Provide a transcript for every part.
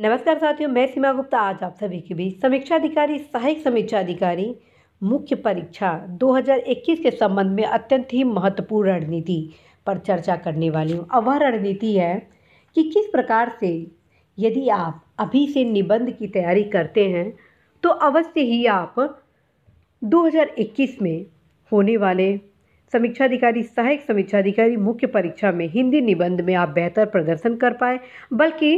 नमस्कार साथियों मैं सीमा गुप्ता आज आप सभी के बीच समीक्षा अधिकारी सहायक समीक्षा अधिकारी मुख्य परीक्षा 2021 के संबंध में अत्यंत ही महत्वपूर्ण रणनीति पर चर्चा करने वाली हूँ अब वह रणनीति है कि किस प्रकार से यदि आप अभी से निबंध की तैयारी करते हैं तो अवश्य ही आप 2021 में होने वाले समीक्षा अधिकारी सहायक समीक्षा अधिकारी मुख्य परीक्षा में हिंदी निबंध में आप बेहतर प्रदर्शन कर पाए बल्कि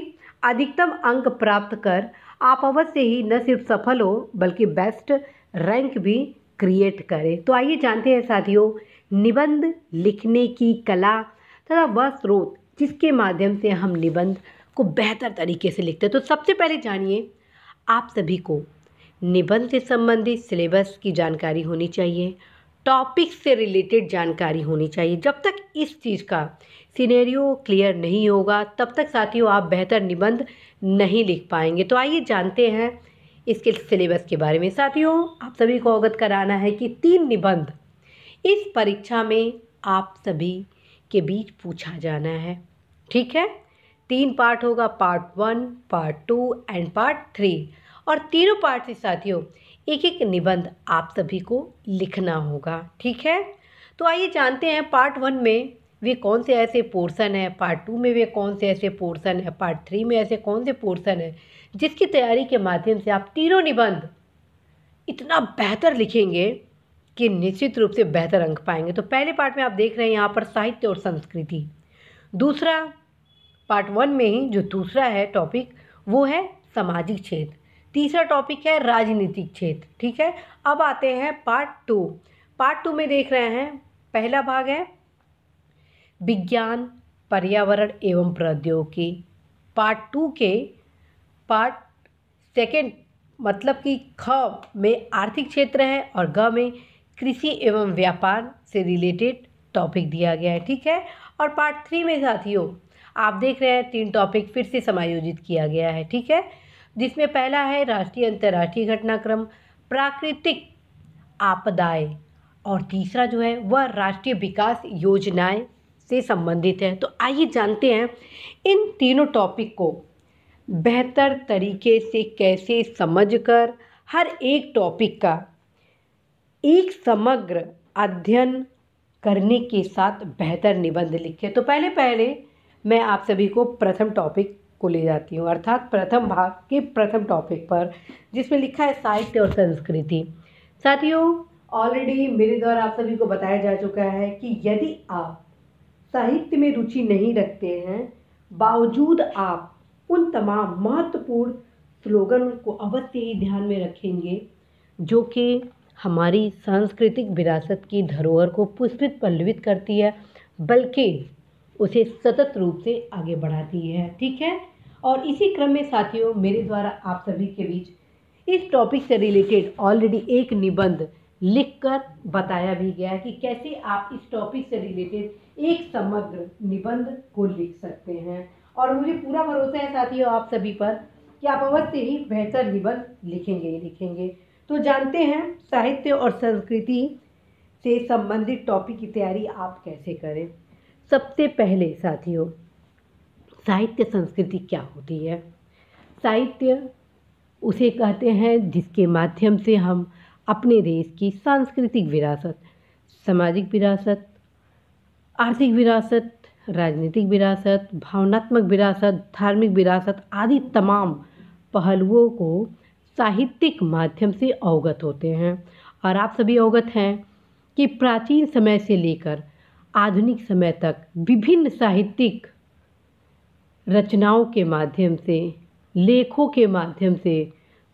अधिकतम अंक प्राप्त कर आप अवश्य ही न सिर्फ सफल हो बल्कि बेस्ट रैंक भी क्रिएट करें तो आइए जानते हैं साथियों निबंध लिखने की कला तथा वह स्रोत जिसके माध्यम से हम निबंध को बेहतर तरीके से लिखते हैं तो सबसे पहले जानिए आप सभी को निबंध से संबंधित सिलेबस की जानकारी होनी चाहिए टॉपिक से रिलेटेड जानकारी होनी चाहिए जब तक इस चीज़ का सिनेरियो क्लियर नहीं होगा तब तक साथियों आप बेहतर निबंध नहीं लिख पाएंगे तो आइए जानते हैं इसके सिलेबस के बारे में साथियों आप सभी को अवगत कराना है कि तीन निबंध इस परीक्षा में आप सभी के बीच पूछा जाना है ठीक है तीन पार्ट होगा part one part two and part three और तीनों पार्ट से साथियों एक एक निबंध आप सभी को लिखना होगा ठीक है तो आइए जानते हैं पार्ट वन में वे कौन से ऐसे पोर्सन हैं पार्ट टू में वे कौन से ऐसे पोर्सन हैं पार्ट थ्री में ऐसे कौन से पोर्सन हैं जिसकी तैयारी के माध्यम से आप तीनों निबंध इतना बेहतर लिखेंगे कि निश्चित रूप से बेहतर अंक पाएंगे तो पहले पार्ट में आप देख रहे हैं यहाँ पर साहित्य और संस्कृति दूसरा पार्ट वन में ही जो दूसरा है टॉपिक वो है सामाजिक क्षेत्र तीसरा टॉपिक है राजनीतिक क्षेत्र ठीक है अब आते हैं पार्ट टू पार्ट टू में देख रहे हैं पहला भाग है विज्ञान पर्यावरण एवं प्रौद्योगिकी पार्ट टू के पार्ट सेकेंड मतलब कि ख में आर्थिक क्षेत्र है और ग में कृषि एवं व्यापार से रिलेटेड टॉपिक दिया गया है ठीक है और पार्ट थ्री में साथियों आप देख रहे हैं तीन टॉपिक फिर से समायोजित किया गया है ठीक है जिसमें पहला है राष्ट्रीय अंतर्राष्ट्रीय घटनाक्रम प्राकृतिक आपदाएं और तीसरा जो है वह राष्ट्रीय विकास योजनाएं से संबंधित है तो आइए जानते हैं इन तीनों टॉपिक को बेहतर तरीके से कैसे समझकर हर एक टॉपिक का एक समग्र अध्ययन करने के साथ बेहतर निबंध लिखे तो पहले पहले मैं आप सभी को प्रथम टॉपिक को ले जाती हूँ अर्थात प्रथम भाग के प्रथम टॉपिक पर जिसमें लिखा है साहित्य और संस्कृति साथियों ऑलरेडी मेरे द्वारा आप सभी को बताया जा चुका है कि यदि आप साहित्य में रुचि नहीं रखते हैं बावजूद आप उन तमाम महत्वपूर्ण स्लोगन को अवश्य ही ध्यान में रखेंगे जो कि हमारी सांस्कृतिक विरासत की धरोहर को पुष्पित पल्लवित करती है बल्कि उसे सतत रूप से आगे बढ़ाती है ठीक है और इसी क्रम में साथियों मेरे द्वारा आप सभी के बीच इस टॉपिक से रिलेटेड ऑलरेडी एक निबंध लिखकर बताया भी गया है कि कैसे आप इस टॉपिक से रिलेटेड एक समग्र निबंध को लिख सकते हैं और मुझे पूरा भरोसा है साथियों आप सभी पर कि आप अवश्य ही बेहतर निबंध लिखेंगे ही लिखेंगे तो जानते हैं साहित्य और संस्कृति से संबंधित टॉपिक की तैयारी आप कैसे करें सबसे पहले साथियों साहित्य संस्कृति क्या होती है साहित्य उसे कहते हैं जिसके माध्यम से हम अपने देश की सांस्कृतिक विरासत सामाजिक विरासत आर्थिक विरासत राजनीतिक विरासत भावनात्मक विरासत धार्मिक विरासत आदि तमाम पहलुओं को साहित्यिक माध्यम से अवगत होते हैं और आप सभी अवगत हैं कि प्राचीन समय से लेकर आधुनिक समय तक विभिन्न साहित्यिक रचनाओं के माध्यम से लेखों के माध्यम से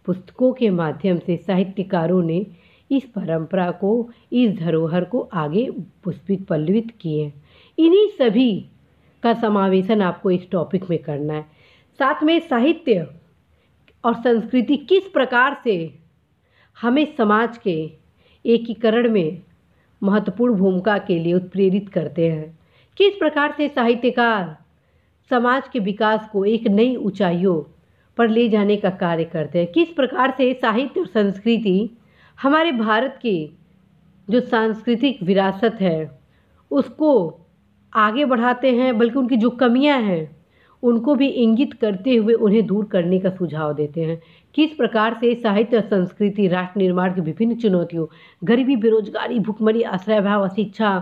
पुस्तकों के माध्यम से साहित्यकारों ने इस परंपरा को इस धरोहर को आगे पुष्पित पल्लवित किए इन्हीं सभी का समावेशन आपको इस टॉपिक में करना है साथ में साहित्य और संस्कृति किस प्रकार से हमें समाज के एकीकरण में महत्वपूर्ण भूमिका के लिए उत्प्रेरित करते हैं किस प्रकार से साहित्यकार समाज के विकास को एक नई ऊंचाइयों पर ले जाने का कार्य करते हैं किस प्रकार से साहित्य और संस्कृति हमारे भारत की जो सांस्कृतिक विरासत है उसको आगे बढ़ाते हैं बल्कि उनकी जो कमियां हैं उनको भी इंगित करते हुए उन्हें दूर करने का सुझाव देते हैं किस प्रकार से साहित्य और संस्कृति राष्ट्र निर्माण की विभिन्न चुनौतियों गरीबी बेरोजगारी भुखमरी आश्रय भाव अशिक्षा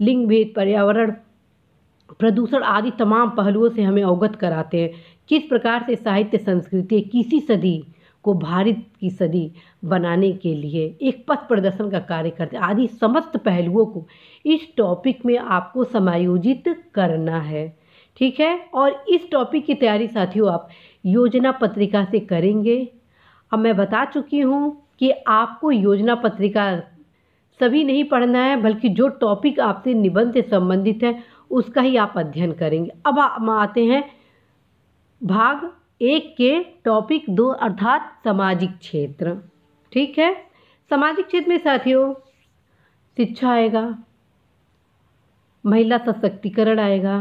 लिंग भेद पर्यावरण प्रदूषण आदि तमाम पहलुओं से हमें अवगत कराते हैं किस प्रकार से साहित्य संस्कृति किसी सदी को भारत की सदी बनाने के लिए एक पथ प्रदर्शन का कार्य करते आदि समस्त पहलुओं को इस टॉपिक में आपको समायोजित करना है ठीक है और इस टॉपिक की तैयारी साथियों आप योजना पत्रिका से करेंगे अब मैं बता चुकी हूँ कि आपको योजना पत्रिका सभी नहीं पढ़ना है बल्कि जो टॉपिक आपसे निबंध से संबंधित है उसका ही आप अध्ययन करेंगे अब हम आते हैं भाग एक के टॉपिक दो अर्थात सामाजिक क्षेत्र ठीक है सामाजिक क्षेत्र में साथियों शिक्षा आएगा महिला सशक्तिकरण आएगा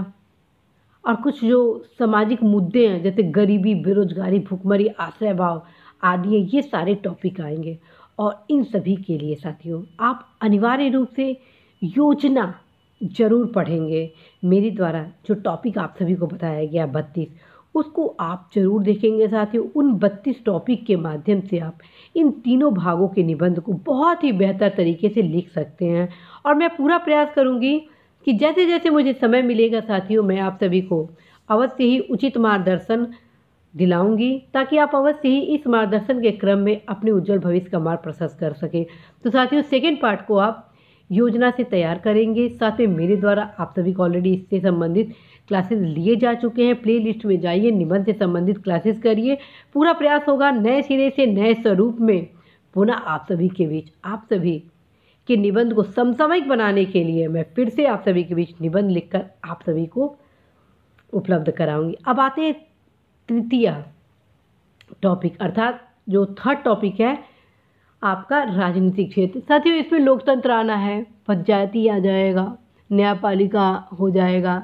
और कुछ जो सामाजिक मुद्दे हैं जैसे गरीबी बेरोजगारी भुखमरी आश्रय भाव आदि ये सारे टॉपिक आएंगे और इन सभी के लिए साथियों आप अनिवार्य रूप से योजना ज़रूर पढ़ेंगे मेरे द्वारा जो टॉपिक आप सभी को बताया गया बत्तीस उसको आप जरूर देखेंगे साथियों उन बत्तीस टॉपिक के माध्यम से आप इन तीनों भागों के निबंध को बहुत ही बेहतर तरीके से लिख सकते हैं और मैं पूरा प्रयास करूँगी कि जैसे जैसे मुझे समय मिलेगा साथियों मैं आप सभी को अवश्य ही उचित मार्गदर्शन दिलाऊंगी ताकि आप अवश्य ही इस मार्गदर्शन के क्रम में अपने उज्जवल भविष्य का मार्ग प्रशस्त कर सकें तो साथियों सेकेंड पार्ट को आप योजना से तैयार करेंगे साथ में मेरे द्वारा आप सभी को ऑलरेडी इससे संबंधित क्लासेस लिए जा चुके हैं प्ले लिस्ट में जाइए निबंध से संबंधित क्लासेस करिए पूरा प्रयास होगा नए सिरे से नए स्वरूप में पुनः आप सभी के बीच आप सभी के निबंध को समसामयिक बनाने के लिए मैं फिर से आप सभी के बीच निबंध लिखकर आप सभी को उपलब्ध कराऊंगी अब आते हैं तृतीय टॉपिक अर्थात जो थर्ड टॉपिक है आपका राजनीतिक क्षेत्र साथियों इसमें लोकतंत्र आना है पंचायती आ जाएगा न्यायपालिका हो जाएगा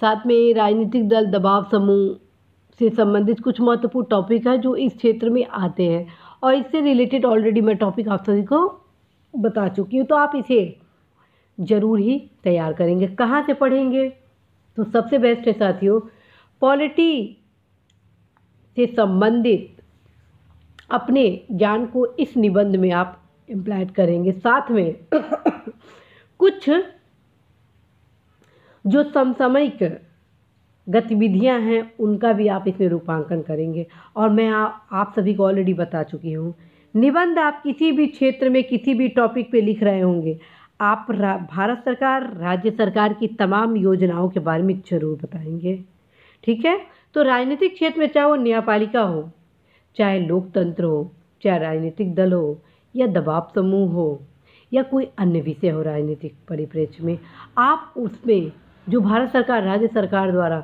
साथ में राजनीतिक दल दबाव समूह से संबंधित कुछ महत्वपूर्ण टॉपिक है जो इस क्षेत्र में आते हैं और इससे रिलेटेड ऑलरेडी मैं टॉपिक आप सभी को बता चुकी हूँ तो आप इसे ज़रूर ही तैयार करेंगे कहाँ से पढ़ेंगे तो सबसे बेस्ट है साथियों पॉलिटी से संबंधित अपने ज्ञान को इस निबंध में आप इम्प्लाइड करेंगे साथ में कुछ जो समसामयिक गतिविधियां हैं उनका भी आप इसमें रूपांकन करेंगे और मैं आ, आप सभी को ऑलरेडी बता चुकी हूँ निबंध आप किसी भी क्षेत्र में किसी भी टॉपिक पे लिख रहे होंगे आप भारत सरकार राज्य सरकार की तमाम योजनाओं के बारे में जरूर बताएंगे ठीक है तो राजनीतिक क्षेत्र में चाहे वो न्यायपालिका हो चाहे लोकतंत्र हो चाहे राजनीतिक दल हो या दबाव समूह हो या कोई अन्य विषय हो राजनीतिक परिप्रेक्ष्य में आप उसमें जो भारत सरकार राज्य सरकार द्वारा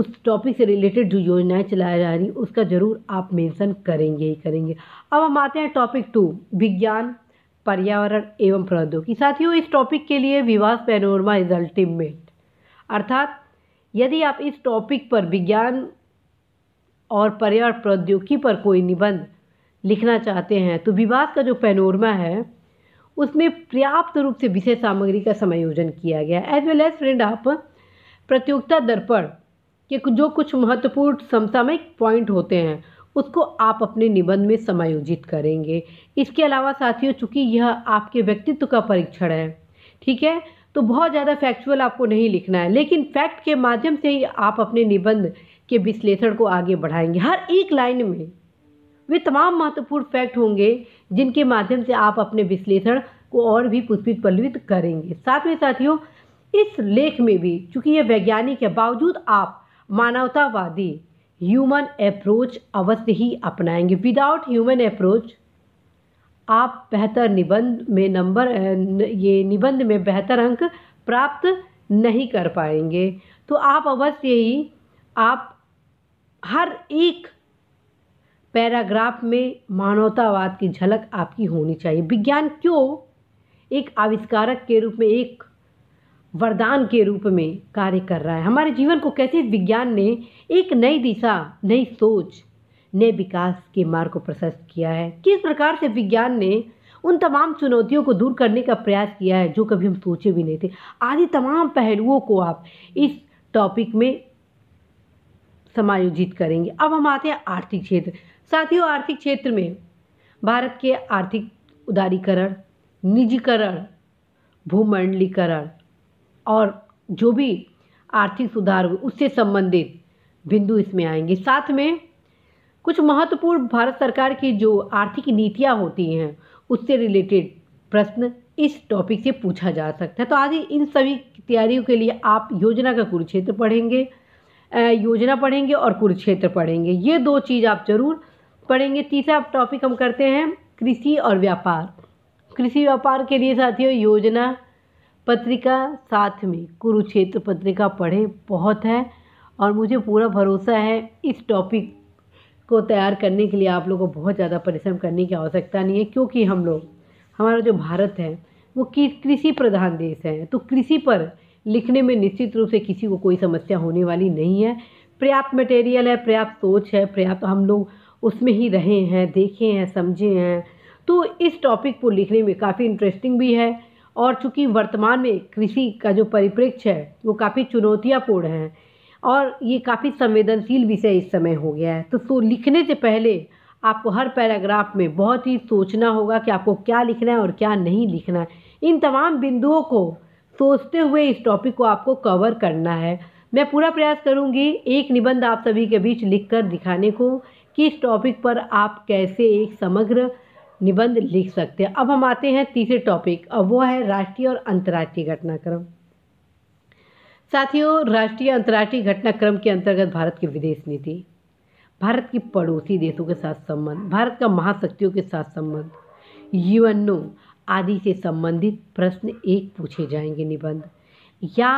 उस टॉपिक से रिलेटेड जो योजनाएं चलाई जा रही उसका ज़रूर आप मेंशन करेंगे ही करेंगे अब हम आते हैं टॉपिक टू विज्ञान पर्यावरण एवं प्रौद्योगिकी साथियों इस टॉपिक के लिए विवास पैनोरमा इज अल्टीमेट अर्थात यदि आप इस टॉपिक पर विज्ञान और पर्यावरण प्रौद्योगिकी पर कोई निबंध लिखना चाहते हैं तो विवास का जो पैनोरमा है उसमें पर्याप्त रूप से विषय सामग्री का समायोजन किया गया एज वेल एज फ्रेंड आप प्रतियोगिता दर्पण के जो कुछ महत्वपूर्ण समसामयिक पॉइंट होते हैं उसको आप अपने निबंध में समायोजित करेंगे इसके अलावा साथियों चूँकि यह आपके व्यक्तित्व का परीक्षण है ठीक है तो बहुत ज़्यादा फैक्चुअल आपको नहीं लिखना है लेकिन फैक्ट के माध्यम से ही आप अपने निबंध के विश्लेषण को आगे बढ़ाएंगे हर एक लाइन में वे तमाम महत्वपूर्ण फैक्ट होंगे जिनके माध्यम से आप अपने विश्लेषण को और भी पुष्पित पल्लवित करेंगे साथ में साथियों इस लेख में भी चूंकि ये वैज्ञानिक है बावजूद आप मानवतावादी ह्यूमन अप्रोच अवश्य ही अपनाएंगे विदाउट ह्यूमन अप्रोच आप बेहतर निबंध में नंबर ये निबंध में बेहतर अंक प्राप्त नहीं कर पाएंगे तो आप अवश्य ही आप हर एक पैराग्राफ में मानवतावाद की झलक आपकी होनी चाहिए विज्ञान क्यों एक आविष्कारक के रूप में एक वरदान के रूप में कार्य कर रहा है हमारे जीवन को कैसे विज्ञान ने एक नई दिशा नई सोच नए विकास के मार्ग को प्रशस्त किया है किस प्रकार से विज्ञान ने उन तमाम चुनौतियों को दूर करने का प्रयास किया है जो कभी हम सोचे भी नहीं थे आदि तमाम पहलुओं को आप इस टॉपिक में समायोजित करेंगे अब हम आते हैं आर्थिक क्षेत्र साथियों आर्थिक क्षेत्र में भारत के आर्थिक उदारीकरण निजीकरण भूमंडलीकरण और जो भी आर्थिक सुधार हुए उससे संबंधित बिंदु इसमें आएंगे साथ में कुछ महत्वपूर्ण भारत सरकार की जो आर्थिक नीतियाँ होती हैं उससे रिलेटेड प्रश्न इस टॉपिक से पूछा जा सकता है तो आज इन सभी तैयारियों के लिए आप योजना का कुरुक्षेत्र पढ़ेंगे योजना पढ़ेंगे और कुरुक्षेत्र पढ़ेंगे ये दो चीज़ आप ज़रूर पढ़ेंगे तीसरा टॉपिक हम करते हैं कृषि और व्यापार कृषि व्यापार के लिए साथियों योजना पत्रिका साथ में कुरुक्षेत्र पत्रिका पढ़े बहुत है और मुझे पूरा भरोसा है इस टॉपिक को तैयार करने के लिए आप लोगों को बहुत ज़्यादा परिश्रम करने की आवश्यकता नहीं है क्योंकि हम लोग हमारा जो भारत है वो कृषि प्रधान देश है तो कृषि पर लिखने में निश्चित रूप से किसी को कोई समस्या होने वाली नहीं है पर्याप्त मटेरियल है पर्याप्त सोच है पर्याप्त हम लोग उसमें ही रहे हैं देखे हैं समझे हैं तो इस टॉपिक को लिखने में काफ़ी इंटरेस्टिंग भी है और चूँकि वर्तमान में कृषि का जो परिप्रेक्ष्य है वो काफ़ी चुनौतियापूर्ण है और ये काफ़ी संवेदनशील विषय इस समय हो गया है तो सो लिखने से पहले आपको हर पैराग्राफ में बहुत ही सोचना होगा कि आपको क्या लिखना है और क्या नहीं लिखना है इन तमाम बिंदुओं को सोचते हुए इस टॉपिक को आपको कवर करना है मैं पूरा प्रयास करूँगी एक निबंध आप सभी के बीच लिख कर दिखाने को कि इस टॉपिक पर आप कैसे एक समग्र निबंध लिख सकते हैं अब हम आते हैं तीसरे टॉपिक अब वो है राष्ट्रीय और अंतर्राष्ट्रीय घटनाक्रम साथियों राष्ट्रीय अंतर्राष्ट्रीय घटनाक्रम के अंतर्गत भारत की विदेश नीति भारत की पड़ोसी देशों के साथ संबंध भारत का महाशक्तियों के साथ संबंध यूएनओ आदि से संबंधित प्रश्न एक पूछे जाएंगे निबंध या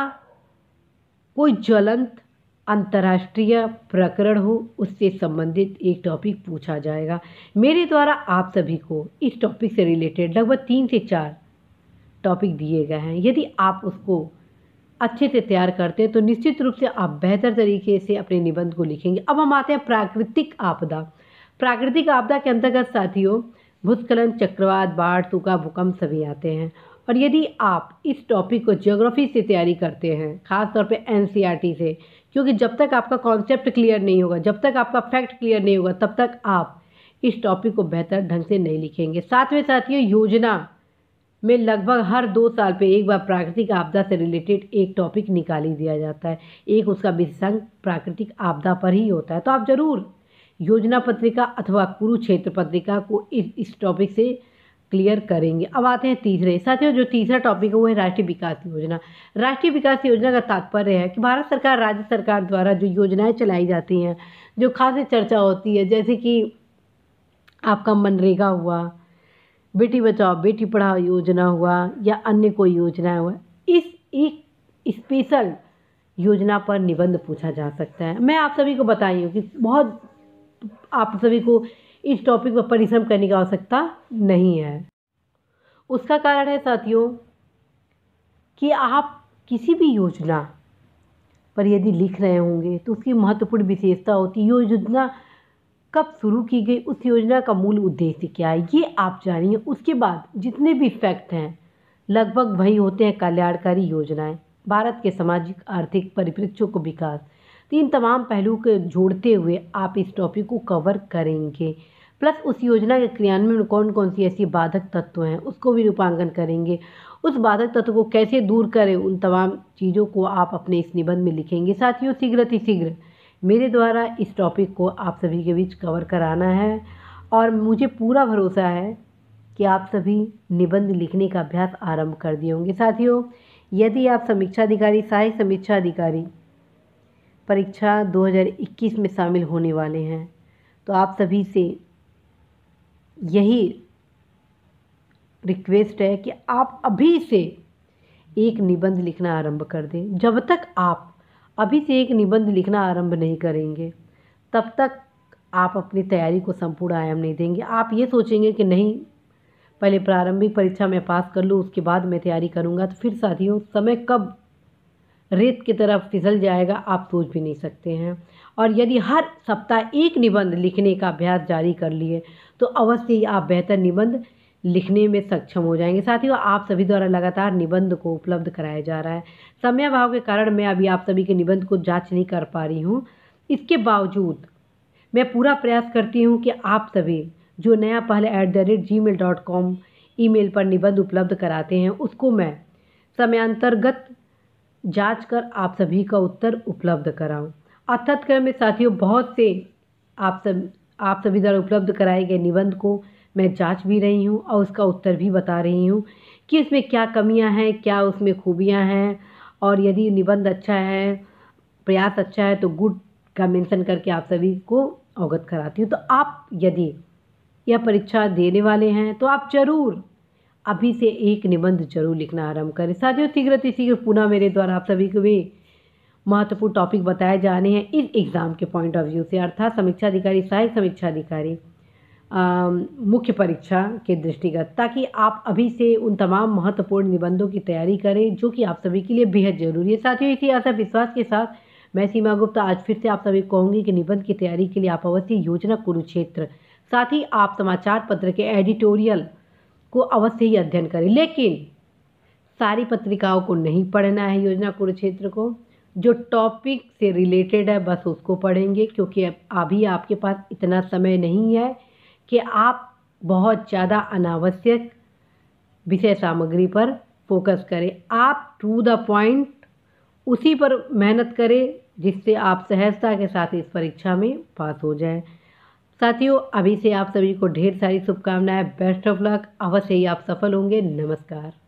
कोई ज्वलंत अंतर्राष्ट्रीय प्रकरण हो उससे संबंधित एक टॉपिक पूछा जाएगा मेरे द्वारा आप सभी को इस टॉपिक से रिलेटेड लगभग तीन से चार टॉपिक दिए गए हैं यदि आप उसको अच्छे से तैयार करते हैं तो निश्चित रूप से आप बेहतर तरीके से अपने निबंध को लिखेंगे अब हम आते हैं प्राकृतिक आपदा प्राकृतिक आपदा के अंतर्गत साथियों भूस्खलन चक्रवात बाढ़ सूखा भूकंप सभी आते हैं और यदि आप इस टॉपिक को जियोग्राफी से तैयारी करते हैं खासतौर पर एन e से क्योंकि जब तक आपका कॉन्सेप्ट क्लियर नहीं होगा जब तक आपका फैक्ट क्लियर नहीं होगा तब तक आप इस टॉपिक को बेहतर ढंग से नहीं लिखेंगे साथ में साथियों योजना में लगभग हर दो साल पे एक बार प्राकृतिक आपदा से रिलेटेड एक टॉपिक निकाल ही दिया जाता है एक उसका विशेषंग प्राकृतिक आपदा पर ही होता है तो आप ज़रूर योजना पत्रिका अथवा कुरुक्षेत्र पत्रिका को इस टॉपिक से क्लियर करेंगे अब आते हैं तीसरे साथियों जो तीसरा टॉपिक है वो है राष्ट्रीय विकास योजना राष्ट्रीय विकास योजना का तात्पर्य है कि भारत सरकार राज्य सरकार द्वारा जो योजनाएं चलाई जाती हैं जो खास चर्चा होती है जैसे कि आपका मनरेगा हुआ बेटी बचाओ बेटी पढ़ाओ योजना हुआ या अन्य कोई योजना हुआ इस एक स्पेशल योजना पर निबंध पूछा जा सकता है मैं आप सभी को बताई हूँ कि बहुत आप सभी को इस टॉपिक पर परिश्रम करने की आवश्यकता नहीं है उसका कारण है साथियों कि आप किसी भी योजना पर यदि लिख रहे होंगे तो उसकी महत्वपूर्ण विशेषता होती है योजना कब शुरू की गई उस योजना का मूल उद्देश्य क्या है ये आप जानिए उसके बाद जितने भी फैक्ट हैं लगभग वही होते हैं कल्याणकारी योजनाएं भारत के सामाजिक आर्थिक परिप्रेक्ष्यों को विकास तो इन तमाम पहलुओं को जोड़ते हुए आप इस टॉपिक को कवर करेंगे प्लस उस योजना के क्रियान्वयन में कौन कौन सी ऐसी बाधक तत्व हैं उसको भी रूपांकन करेंगे उस बाधक तत्व को कैसे दूर करें उन तमाम चीज़ों को आप अपने इस निबंध में लिखेंगे साथियों शीघ्र अतिशीघ्र मेरे द्वारा इस टॉपिक को आप सभी के बीच कवर कराना है और मुझे पूरा भरोसा है कि आप सभी निबंध लिखने का अभ्यास आरंभ कर दिए होंगे साथियों यदि आप समीक्षा अधिकारी सहायक समीक्षा अधिकारी परीक्षा 2021 में शामिल होने वाले हैं तो आप सभी से यही रिक्वेस्ट है कि आप अभी से एक निबंध लिखना आरंभ कर दें जब तक आप अभी से एक निबंध लिखना आरंभ नहीं करेंगे तब तक आप अपनी तैयारी को संपूर्ण आयाम नहीं देंगे आप ये सोचेंगे कि नहीं पहले प्रारंभिक परीक्षा में पास कर लूँ उसके बाद मैं तैयारी करूँगा तो फिर साथियों समय कब रेत की तरफ फिसल जाएगा आप सोच भी नहीं सकते हैं और यदि हर सप्ताह एक निबंध लिखने का अभ्यास जारी कर लिए तो अवश्य ही आप बेहतर निबंध लिखने में सक्षम हो जाएंगे साथ ही आप सभी द्वारा लगातार निबंध को उपलब्ध कराया जा रहा है समय अभाव के कारण मैं अभी आप सभी के निबंध को जांच नहीं कर पा रही हूँ इसके बावजूद मैं पूरा प्रयास करती हूँ कि आप सभी जो नया पहले at the rate Gmail dot com email पर निबंध उपलब्ध कराते हैं उसको मैं समयांतर्गत जाँच कर आप सभी का उत्तर उपलब्ध कराऊँ अर्थात क्रम में साथियों बहुत से आप सब आप सभी द्वारा उपलब्ध कराए गए निबंध को मैं जांच भी रही हूँ और उसका उत्तर भी बता रही हूँ कि इसमें क्या कमियाँ हैं क्या उसमें खूबियाँ हैं और यदि निबंध अच्छा है प्रयास अच्छा है तो गुड का मेंशन करके आप सभी को अवगत कराती हूँ तो आप यदि यह परीक्षा देने वाले हैं तो आप जरूर अभी से एक निबंध जरूर लिखना आरंभ करें साथियों शीघ्र शीघ्र पुनः मेरे द्वारा आप सभी को भी महत्वपूर्ण टॉपिक बताए जाने हैं इस एग्ज़ाम के पॉइंट ऑफ व्यू से अर्थात समीक्षा अधिकारी सहायक समीक्षा अधिकारी मुख्य परीक्षा के दृष्टिगत ताकि आप अभी से उन तमाम महत्वपूर्ण निबंधों की तैयारी करें जो कि आप सभी के लिए बेहद ज़रूरी है साथियों इसी आशा विश्वास के साथ मैं सीमा गुप्ता आज फिर से आप सभी कहूँगी कि निबंध की तैयारी के लिए आप अवश्य योजना कुरुक्षेत्र साथ ही आप समाचार पत्र के एडिटोरियल को अवश्य ही अध्ययन करें लेकिन सारी पत्रिकाओं को नहीं पढ़ना है योजना कुरुक्षेत्र को जो टॉपिक से रिलेटेड है बस उसको पढ़ेंगे क्योंकि अभी आपके पास इतना समय नहीं है कि आप बहुत ज़्यादा अनावश्यक विषय सामग्री पर फोकस करें आप टू द पॉइंट उसी पर मेहनत करें जिससे आप सहजता के साथ इस परीक्षा में पास हो जाएं साथियों अभी से आप सभी को ढेर सारी शुभकामनाएं बेस्ट ऑफ लक अवश्य ही आप सफल होंगे नमस्कार